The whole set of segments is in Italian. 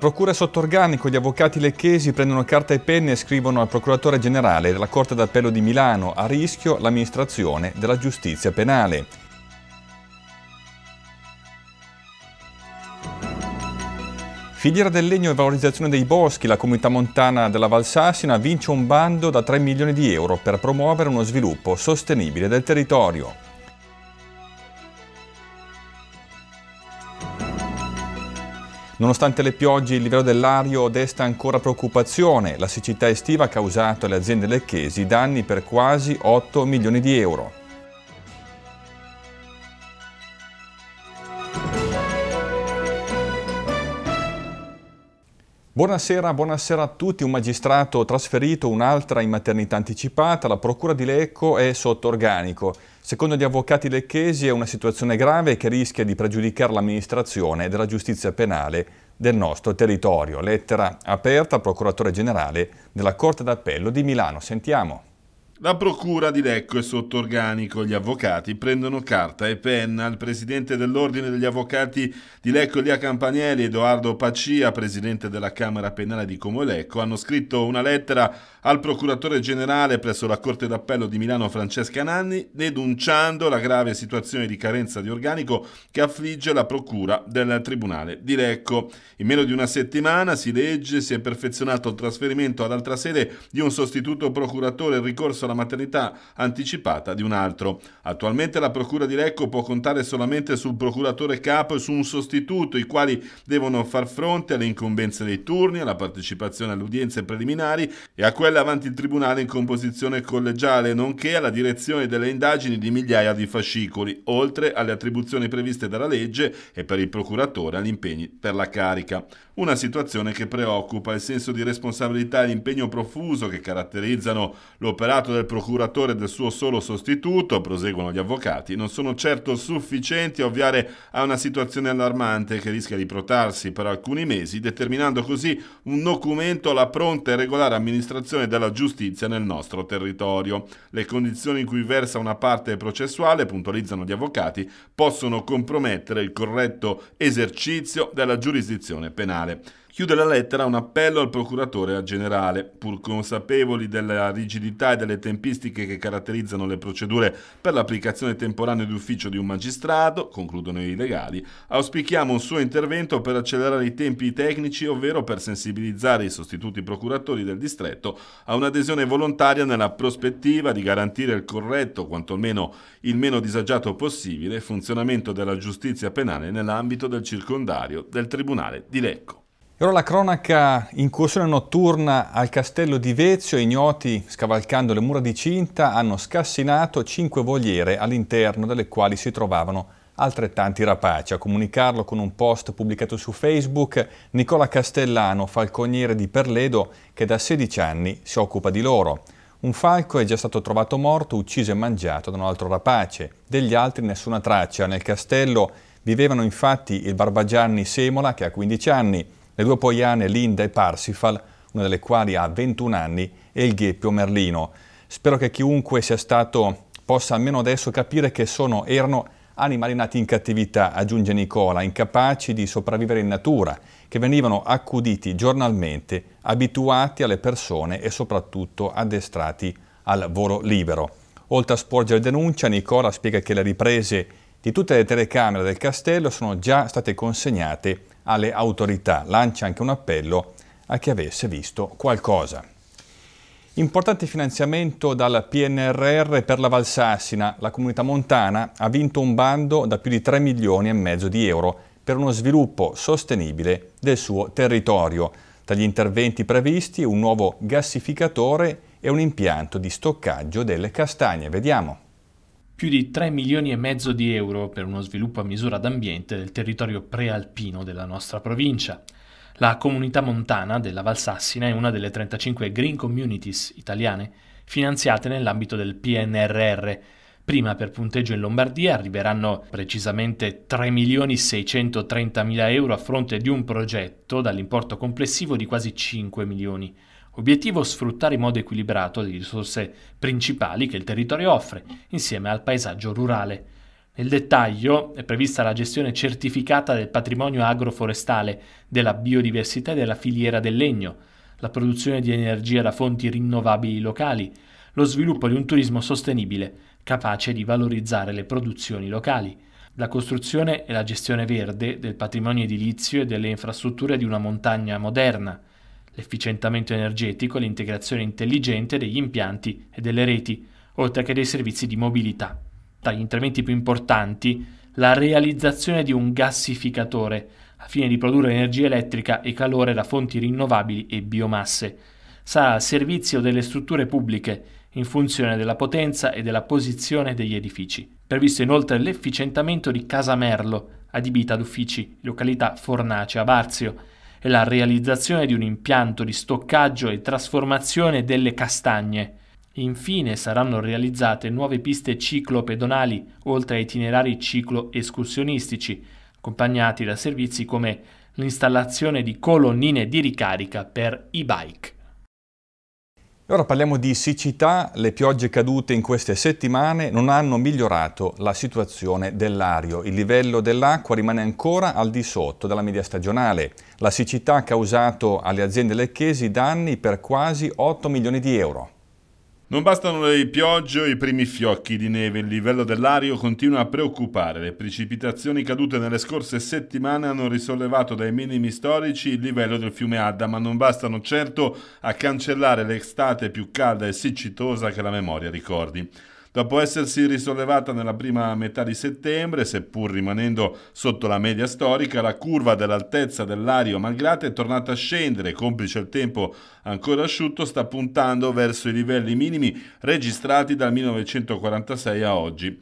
procura sotto organico, gli avvocati lecchesi prendono carta e penne e scrivono al procuratore generale della Corte d'Appello di Milano a rischio l'amministrazione della giustizia penale. Filiera del legno e valorizzazione dei boschi, la comunità montana della Valsassina vince un bando da 3 milioni di euro per promuovere uno sviluppo sostenibile del territorio. Nonostante le piogge, il livello dell'aria desta ancora preoccupazione. La siccità estiva ha causato alle aziende lecchesi danni per quasi 8 milioni di euro. Buonasera, buonasera, a tutti. Un magistrato trasferito, un'altra in maternità anticipata, la Procura di Lecco è sotto organico. Secondo gli avvocati lecchesi è una situazione grave che rischia di pregiudicare l'amministrazione della giustizia penale del nostro territorio. Lettera aperta al procuratore generale della Corte d'Appello di Milano. Sentiamo. La procura di Lecco è sotto organico, gli avvocati prendono carta e penna. Il presidente dell'Ordine degli Avvocati di Lecco Lia Campanieri, Edoardo Pacia, presidente della Camera Penale di Como Lecco, hanno scritto una lettera al procuratore generale presso la Corte d'Appello di Milano Francesca Nanni, denunciando la grave situazione di carenza di organico che affligge la procura del Tribunale di Lecco. In meno di una settimana, si legge, si è perfezionato il trasferimento ad altra sede di un sostituto procuratore il ricorso alla la maternità anticipata di un altro. Attualmente la Procura di Lecco può contare solamente sul procuratore capo e su un sostituto, i quali devono far fronte alle incombenze dei turni, alla partecipazione alle udienze preliminari e a quelle avanti il Tribunale in composizione collegiale, nonché alla direzione delle indagini di migliaia di fascicoli, oltre alle attribuzioni previste dalla legge e per il procuratore agli impegni per la carica. Una situazione che preoccupa il senso di responsabilità e l'impegno profuso che caratterizzano l'operato del del procuratore e del suo solo sostituto, proseguono gli avvocati, non sono certo sufficienti a ovviare a una situazione allarmante che rischia di protarsi per alcuni mesi, determinando così un documento alla pronta e regolare amministrazione della giustizia nel nostro territorio. Le condizioni in cui versa una parte processuale, puntualizzano gli avvocati, possono compromettere il corretto esercizio della giurisdizione penale. Chiude la lettera un appello al procuratore generale. Pur consapevoli della rigidità e delle tempistiche che caratterizzano le procedure per l'applicazione temporanea d'ufficio di un magistrato, concludono i legali, auspichiamo un suo intervento per accelerare i tempi tecnici, ovvero per sensibilizzare i sostituti procuratori del distretto a un'adesione volontaria nella prospettiva di garantire il corretto, quantomeno il meno disagiato possibile, funzionamento della giustizia penale nell'ambito del circondario del Tribunale di Lecco ora la cronaca incursione notturna al castello di Vezio, ignoti scavalcando le mura di cinta hanno scassinato cinque voliere all'interno delle quali si trovavano altrettanti rapaci. A comunicarlo con un post pubblicato su Facebook, Nicola Castellano, falconiere di Perledo, che da 16 anni si occupa di loro. Un falco è già stato trovato morto, ucciso e mangiato da un altro rapace. Degli altri nessuna traccia. Nel castello vivevano infatti il barbagianni Semola, che ha 15 anni, le due poiane Linda e Parsifal, una delle quali ha 21 anni, e il gheppio Merlino. Spero che chiunque sia stato possa almeno adesso capire che sono, erano animali nati in cattività, aggiunge Nicola, incapaci di sopravvivere in natura, che venivano accuditi giornalmente, abituati alle persone e soprattutto addestrati al volo libero. Oltre a sporgere denuncia, Nicola spiega che le riprese di tutte le telecamere del castello sono già state consegnate alle autorità, lancia anche un appello a chi avesse visto qualcosa. Importante finanziamento dal PNRR per la Valsassina. La comunità montana ha vinto un bando da più di 3 milioni e mezzo di euro per uno sviluppo sostenibile del suo territorio. Tra gli interventi previsti un nuovo gassificatore e un impianto di stoccaggio delle castagne. Vediamo più di 3 milioni e mezzo di euro per uno sviluppo a misura d'ambiente del territorio prealpino della nostra provincia. La comunità montana della Valsassina è una delle 35 green communities italiane finanziate nell'ambito del PNRR. Prima per punteggio in Lombardia arriveranno precisamente 3.630.000 euro a fronte di un progetto dall'importo complessivo di quasi 5 milioni. Obiettivo sfruttare in modo equilibrato le risorse principali che il territorio offre, insieme al paesaggio rurale. Nel dettaglio è prevista la gestione certificata del patrimonio agroforestale, della biodiversità e della filiera del legno, la produzione di energia da fonti rinnovabili locali, lo sviluppo di un turismo sostenibile, capace di valorizzare le produzioni locali, la costruzione e la gestione verde del patrimonio edilizio e delle infrastrutture di una montagna moderna, l'efficientamento energetico e l'integrazione intelligente degli impianti e delle reti, oltre che dei servizi di mobilità. Tra gli interventi più importanti, la realizzazione di un gassificatore, a fine di produrre energia elettrica e calore da fonti rinnovabili e biomasse. Sarà al servizio delle strutture pubbliche, in funzione della potenza e della posizione degli edifici. Previsto inoltre l'efficientamento di Casa Merlo, adibita ad uffici, località Fornace a Varzio, e la realizzazione di un impianto di stoccaggio e trasformazione delle castagne. Infine saranno realizzate nuove piste ciclo-pedonali, oltre a itinerari ciclo-escursionistici, accompagnati da servizi come l'installazione di colonnine di ricarica per e bike. Ora parliamo di siccità, le piogge cadute in queste settimane non hanno migliorato la situazione dell'ario, il livello dell'acqua rimane ancora al di sotto della media stagionale. La siccità ha causato alle aziende lecchesi danni per quasi 8 milioni di euro. Non bastano le piogge o i primi fiocchi di neve, il livello dell'aria continua a preoccupare. Le precipitazioni cadute nelle scorse settimane hanno risollevato dai minimi storici il livello del fiume Adda, ma non bastano certo a cancellare l'estate più calda e siccitosa che la memoria ricordi. Dopo essersi risollevata nella prima metà di settembre, seppur rimanendo sotto la media storica, la curva dell'altezza dell'ario malgrata è tornata a scendere, complice il tempo ancora asciutto, sta puntando verso i livelli minimi registrati dal 1946 a oggi.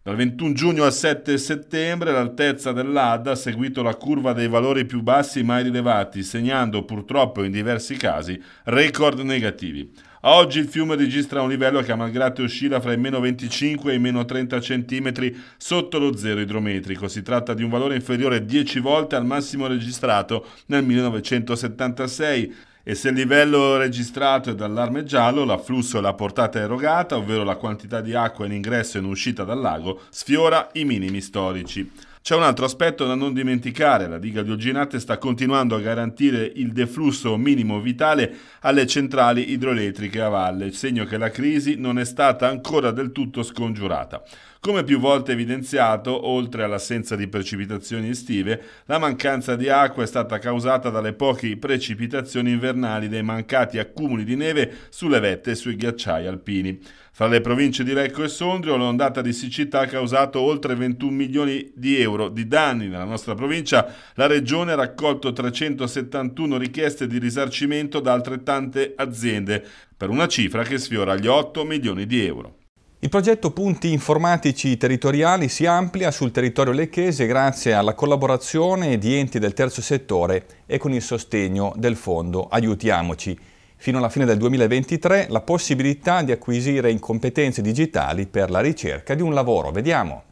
Dal 21 giugno al 7 settembre l'altezza dell'Adda ha seguito la curva dei valori più bassi mai rilevati, segnando purtroppo in diversi casi record negativi. Oggi il fiume registra un livello che a malgrado oscilla fra i meno 25 e i meno 30 cm sotto lo zero idrometrico. Si tratta di un valore inferiore 10 volte al massimo registrato nel 1976 e se il livello registrato è dall'arme giallo, l'afflusso e la portata erogata, ovvero la quantità di acqua in ingresso e in uscita dal lago, sfiora i minimi storici. C'è un altro aspetto da non dimenticare, la diga di Oginate sta continuando a garantire il deflusso minimo vitale alle centrali idroelettriche a valle, segno che la crisi non è stata ancora del tutto scongiurata. Come più volte evidenziato, oltre all'assenza di precipitazioni estive, la mancanza di acqua è stata causata dalle poche precipitazioni invernali dei mancati accumuli di neve sulle vette e sui ghiacciai alpini. Fra le province di Recco e Sondrio l'ondata di siccità ha causato oltre 21 milioni di euro di danni nella nostra provincia. La regione ha raccolto 371 richieste di risarcimento da altrettante aziende, per una cifra che sfiora gli 8 milioni di euro. Il progetto Punti Informatici Territoriali si amplia sul territorio lecchese grazie alla collaborazione di enti del terzo settore e con il sostegno del fondo Aiutiamoci. Fino alla fine del 2023 la possibilità di acquisire in competenze digitali per la ricerca di un lavoro. Vediamo.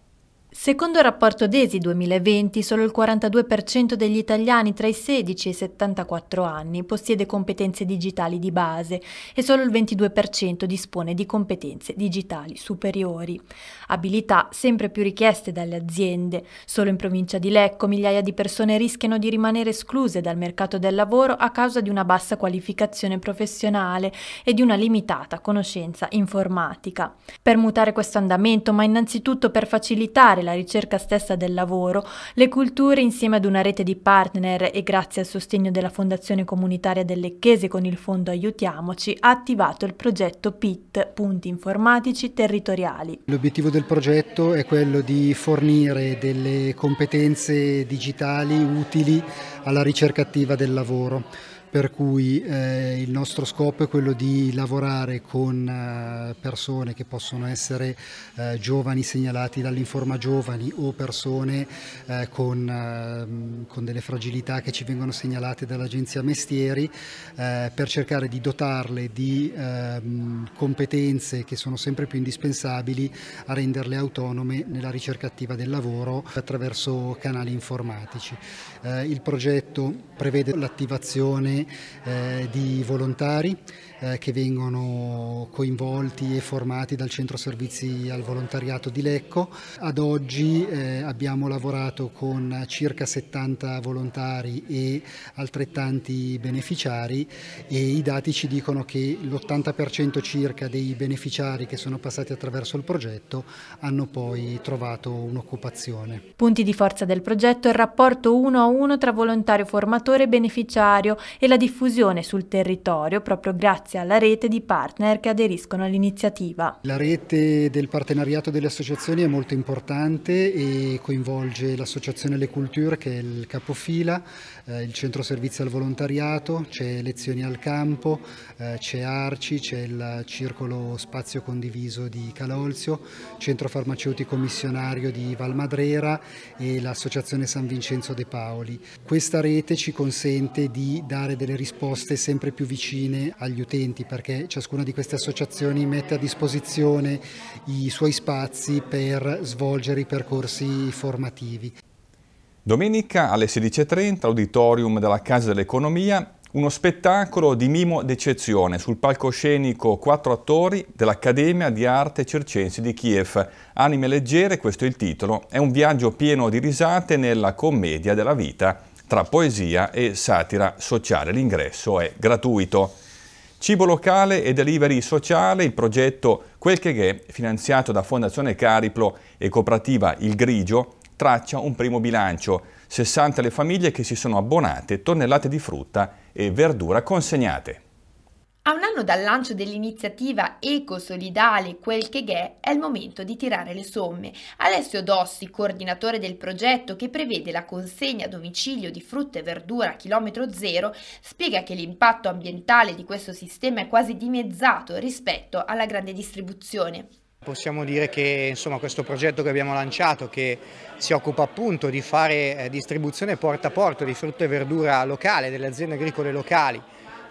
Secondo il rapporto DESI 2020, solo il 42% degli italiani tra i 16 e i 74 anni possiede competenze digitali di base e solo il 22% dispone di competenze digitali superiori. Abilità sempre più richieste dalle aziende. Solo in provincia di Lecco migliaia di persone rischiano di rimanere escluse dal mercato del lavoro a causa di una bassa qualificazione professionale e di una limitata conoscenza informatica. Per mutare questo andamento, ma innanzitutto per facilitare la ricerca stessa del lavoro, le culture insieme ad una rete di partner e grazie al sostegno della Fondazione Comunitaria delle Chiese con il Fondo Aiutiamoci ha attivato il progetto PIT, Punti Informatici Territoriali. L'obiettivo del progetto è quello di fornire delle competenze digitali utili alla ricerca attiva del lavoro per cui eh, il nostro scopo è quello di lavorare con eh, persone che possono essere eh, giovani segnalati dall'Informa Giovani o persone eh, con, ehm, con, delle fragilità che ci vengono segnalate dall'Agenzia Mestieri eh, per cercare di dotarle di ehm, competenze che sono sempre più indispensabili a renderle autonome nella ricerca attiva del lavoro attraverso canali informatici. Eh, il progetto prevede l'attivazione eh, di volontari eh, che vengono coinvolti e formati dal centro servizi al volontariato di Lecco. Ad oggi eh, abbiamo lavorato con circa 70 volontari e altrettanti beneficiari e i dati ci dicono che l'80% circa dei beneficiari che sono passati attraverso il progetto hanno poi trovato un'occupazione. Punti di forza del progetto è il rapporto uno a uno tra volontario formatore e beneficiario e la diffusione sul territorio proprio grazie grazie alla rete di partner che aderiscono all'iniziativa. La rete del partenariato delle associazioni è molto importante e coinvolge l'associazione Le Culture che è il capofila, eh, il centro servizi al volontariato, c'è lezioni al campo, eh, c'è Arci, c'è il circolo spazio condiviso di Calolzio, centro farmaceutico missionario di Valmadrera e l'associazione San Vincenzo De Paoli. Questa rete ci consente di dare delle risposte sempre più vicine agli utenti attenti perché ciascuna di queste associazioni mette a disposizione i suoi spazi per svolgere i percorsi formativi. Domenica alle 16.30, auditorium della Casa dell'Economia, uno spettacolo di mimo d'eccezione sul palcoscenico quattro attori dell'Accademia di Arte Circensi di Kiev. Anime leggere, questo è il titolo, è un viaggio pieno di risate nella commedia della vita tra poesia e satira sociale. L'ingresso è gratuito. Cibo locale e delivery sociale, il progetto Quel che è, finanziato da Fondazione Cariplo e cooperativa Il Grigio, traccia un primo bilancio. 60 le famiglie che si sono abbonate, tonnellate di frutta e verdura consegnate. A un anno dal lancio dell'iniziativa ecosolidale Quel che è, è il momento di tirare le somme. Alessio Dossi, coordinatore del progetto che prevede la consegna a domicilio di frutta e verdura a chilometro zero, spiega che l'impatto ambientale di questo sistema è quasi dimezzato rispetto alla grande distribuzione. Possiamo dire che insomma, questo progetto che abbiamo lanciato, che si occupa appunto di fare eh, distribuzione porta a porta di frutta e verdura locale, delle aziende agricole locali,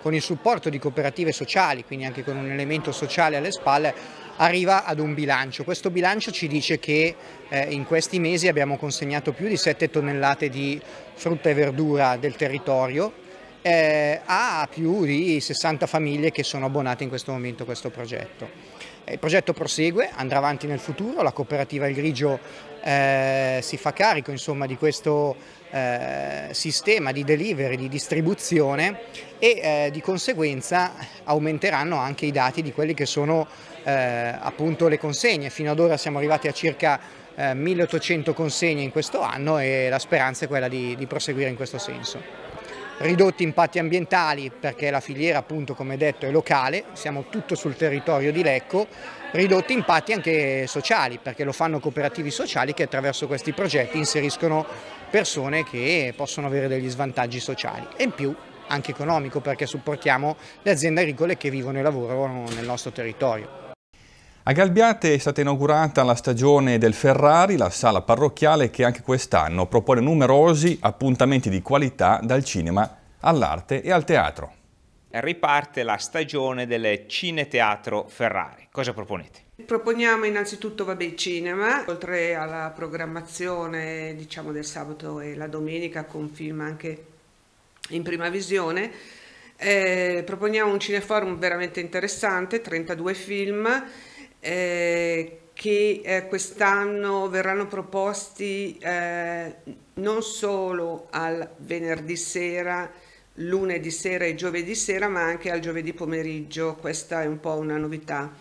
con il supporto di cooperative sociali, quindi anche con un elemento sociale alle spalle, arriva ad un bilancio. Questo bilancio ci dice che eh, in questi mesi abbiamo consegnato più di 7 tonnellate di frutta e verdura del territorio eh, a più di 60 famiglie che sono abbonate in questo momento a questo progetto. Eh, il progetto prosegue, andrà avanti nel futuro, la cooperativa Il Grigio eh, si fa carico insomma, di questo eh, sistema di delivery, di distribuzione e eh, di conseguenza aumenteranno anche i dati di quelle che sono eh, appunto le consegne. Fino ad ora siamo arrivati a circa 1800 eh, consegne in questo anno e la speranza è quella di, di proseguire in questo senso ridotti impatti ambientali perché la filiera appunto come detto è locale, siamo tutto sul territorio di Lecco, ridotti impatti anche sociali perché lo fanno cooperativi sociali che attraverso questi progetti inseriscono persone che possono avere degli svantaggi sociali e in più anche economico perché supportiamo le aziende agricole che vivono e lavorano nel nostro territorio. A Galbiate è stata inaugurata la stagione del Ferrari, la sala parrocchiale che anche quest'anno propone numerosi appuntamenti di qualità dal cinema all'arte e al teatro. Riparte la stagione del Cineteatro Ferrari. Cosa proponete? Proponiamo innanzitutto vabbè, il cinema, oltre alla programmazione diciamo, del sabato e la domenica con film anche in prima visione. Eh, proponiamo un cineforum veramente interessante, 32 film eh, che eh, quest'anno verranno proposti eh, non solo al venerdì sera, lunedì sera e giovedì sera, ma anche al giovedì pomeriggio. Questa è un po' una novità.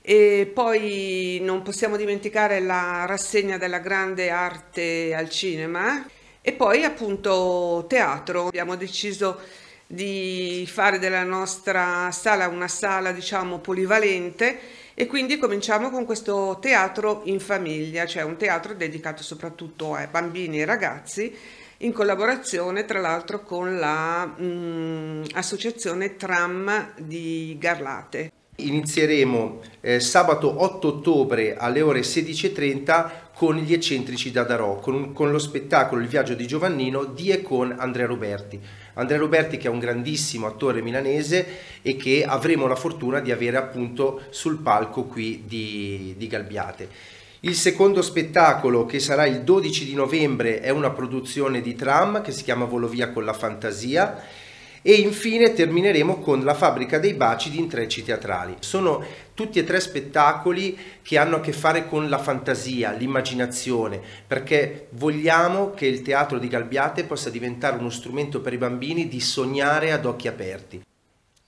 E poi non possiamo dimenticare la rassegna della grande arte al cinema e poi appunto teatro. Abbiamo deciso di fare della nostra sala una sala diciamo polivalente e quindi cominciamo con questo teatro in famiglia, cioè un teatro dedicato soprattutto ai bambini e ragazzi, in collaborazione tra l'altro con l'associazione la, mm, Tram di Garlate. Inizieremo eh, sabato 8 ottobre alle ore 16.30 con gli eccentrici da Darò, con, con, lo spettacolo Il viaggio di Giovannino di e con Andrea Roberti. Andrea Roberti che è un grandissimo attore milanese e che avremo la fortuna di avere appunto sul palco qui di, di Galbiate. Il secondo spettacolo che sarà il 12 di novembre è una produzione di Tram che si chiama Volo via con la fantasia e infine termineremo con La fabbrica dei baci di intrecci teatrali. Sono tutti e tre spettacoli che hanno a che fare con la fantasia, l'immaginazione, perché vogliamo che il teatro di Galbiate possa diventare uno strumento per i bambini di sognare ad occhi aperti.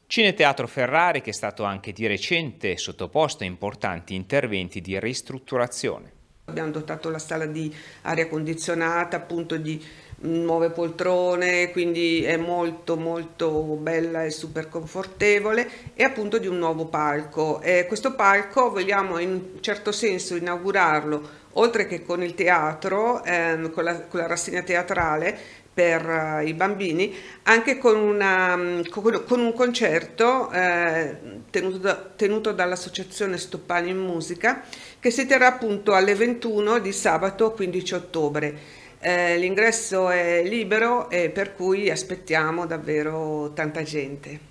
Cineteatro Ferrari che è stato anche di recente sottoposto a importanti interventi di ristrutturazione. Abbiamo dotato la sala di aria condizionata, appunto di nuove poltrone, quindi è molto molto bella e super confortevole e appunto di un nuovo palco. Eh, questo palco vogliamo in certo senso inaugurarlo oltre che con il teatro, ehm, con, la, con la rassegna teatrale, per eh, i bambini, anche con, una, con un concerto eh, tenuto, da, tenuto dall'associazione Stoppani in Musica che si terrà appunto alle 21 di sabato 15 ottobre eh, l'ingresso è libero e per cui aspettiamo davvero tanta gente.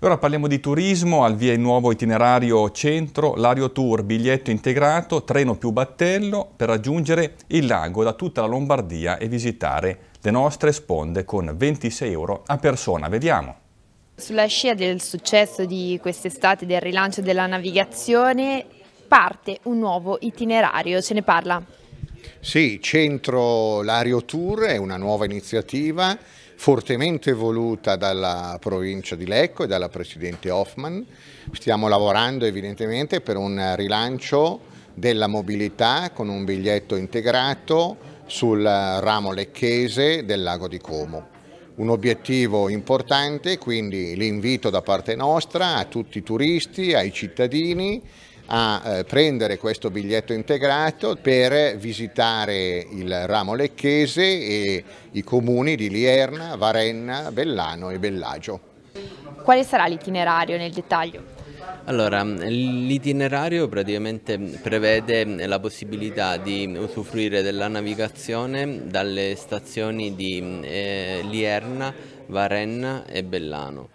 Ora parliamo di turismo, al via il nuovo itinerario centro, l'Ario Tour, biglietto integrato, treno più battello per raggiungere il lago da tutta la Lombardia e visitare le nostre sponde con 26 euro a persona. Vediamo. Sulla scia del successo di quest'estate del rilancio della navigazione parte un nuovo itinerario, ce ne parla sì, Centro Lario Tour è una nuova iniziativa fortemente voluta dalla provincia di Lecco e dalla Presidente Hoffman. Stiamo lavorando evidentemente per un rilancio della mobilità con un biglietto integrato sul ramo lecchese del lago di Como un obiettivo importante, quindi l'invito da parte nostra a tutti i turisti, ai cittadini a eh, prendere questo biglietto integrato per visitare il ramo lecchese e i comuni di Lierna, Varenna, Bellano e Bellagio. Quale sarà l'itinerario nel dettaglio? Allora, l'itinerario praticamente prevede la possibilità di usufruire della navigazione dalle stazioni di eh, Lierna, Varenna e Bellano.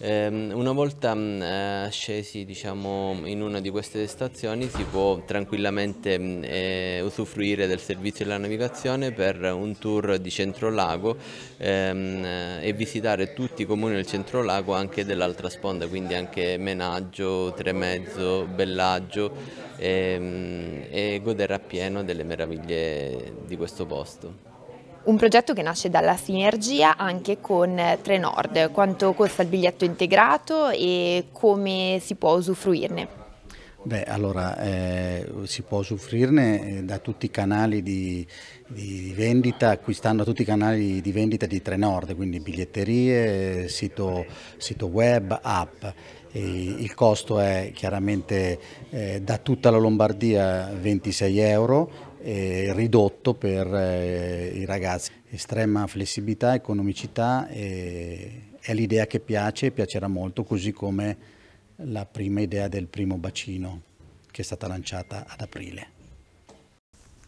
Ehm, una volta mm, eh, scesi diciamo, in una di queste stazioni si può tranquillamente mm, eh, usufruire del servizio della navigazione per un tour di centro lago ehm, eh, e visitare tutti i comuni del centro lago anche dell'altra sponda, quindi anche Menaggio, Tremezzo, Bellaggio e, ehm, e godere appieno delle meraviglie di questo posto. Un progetto che nasce dalla sinergia anche con Trenord. Quanto costa il biglietto integrato e come si può usufruirne? Beh, allora eh, si può usufruirne eh, da tutti i canali di, di vendita, acquistando tutti i canali di vendita di Trenord, quindi biglietterie, sito, sito web, app. E il costo è chiaramente eh, da tutta la Lombardia 26 euro eh, ridotto per eh, i ragazzi. Estrema flessibilità, economicità eh, è l'idea che piace e piacerà molto, così come la prima idea del primo bacino che è stata lanciata ad aprile.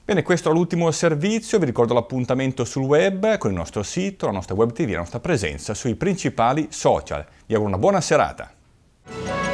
Bene, questo è l'ultimo servizio, vi ricordo l'appuntamento sul web con il nostro sito, la nostra web tv, la nostra presenza sui principali social. Vi auguro una buona serata.